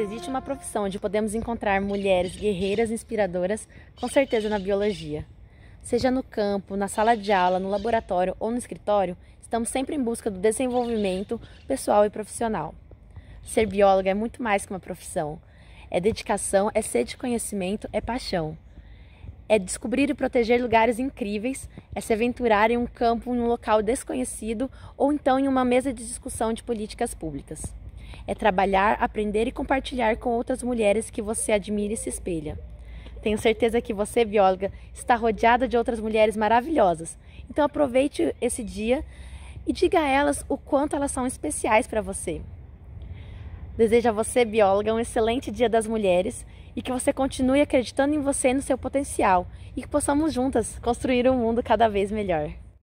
se existe uma profissão onde podemos encontrar mulheres guerreiras inspiradoras, com certeza na biologia. Seja no campo, na sala de aula, no laboratório ou no escritório, estamos sempre em busca do desenvolvimento pessoal e profissional. Ser bióloga é muito mais que uma profissão. É dedicação, é sede de conhecimento, é paixão. É descobrir e proteger lugares incríveis, é se aventurar em um campo, em um local desconhecido ou então em uma mesa de discussão de políticas públicas. É trabalhar, aprender e compartilhar com outras mulheres que você admira e se espelha. Tenho certeza que você, bióloga, está rodeada de outras mulheres maravilhosas. Então aproveite esse dia e diga a elas o quanto elas são especiais para você. Desejo a você, bióloga, um excelente Dia das Mulheres e que você continue acreditando em você e no seu potencial e que possamos juntas construir um mundo cada vez melhor.